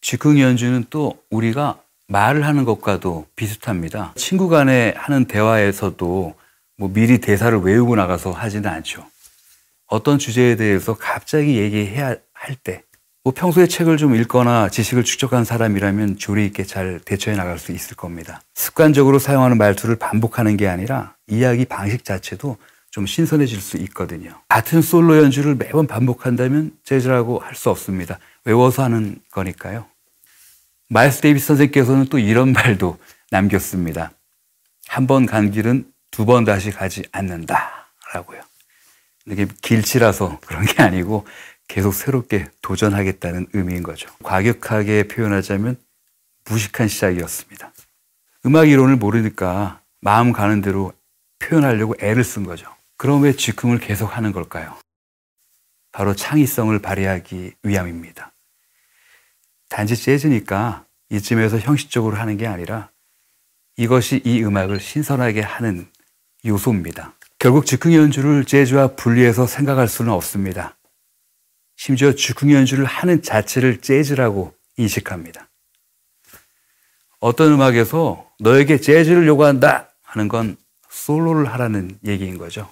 즉흥연주는 또 우리가 말을 하는 것과도 비슷합니다. 친구 간에 하는 대화에서도 뭐 미리 대사를 외우고 나가서 하지는 않죠. 어떤 주제에 대해서 갑자기 얘기해야 할 때, 뭐 평소에 책을 좀 읽거나 지식을 축적한 사람이라면 조리 있게 잘 대처해 나갈 수 있을 겁니다. 습관적으로 사용하는 말투를 반복하는 게 아니라 이야기 방식 자체도 좀 신선해질 수 있거든요. 같은 솔로 연주를 매번 반복한다면 재즈라고 할 수 없습니다. 외워서 하는 거니까요. 마이스 데이비스 선생께서는 또 이런 말도 남겼습니다. 한 번 간 길은 두 번 다시 가지 않는다라고요. 이게 길치라서 그런 게 아니고 계속 새롭게 도전하겠다는 의미인 거죠. 과격하게 표현하자면 무식한 시작이었습니다. 음악 이론을 모르니까 마음 가는 대로 표현하려고 애를 쓴 거죠. 그럼 왜 즉흥을 계속 하는 걸까요? 바로 창의성을 발휘하기 위함입니다. 단지 재즈니까 이쯤에서 형식적으로 하는 게 아니라 이것이 이 음악을 신선하게 하는 요소입니다. 결국 즉흥 연주를 재즈와 분리해서 생각할 수는 없습니다. 심지어 즉흥 연주를 하는 자체를 재즈라고 인식합니다. 어떤 음악에서 너에게 재즈를 요구한다 하는 건 솔로를 하라는 얘기인 거죠.